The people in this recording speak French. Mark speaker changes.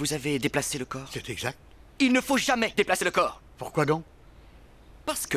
Speaker 1: Vous avez déplacé le corps C'est exact. Il ne faut jamais
Speaker 2: déplacer le corps. Pourquoi
Speaker 3: donc Parce que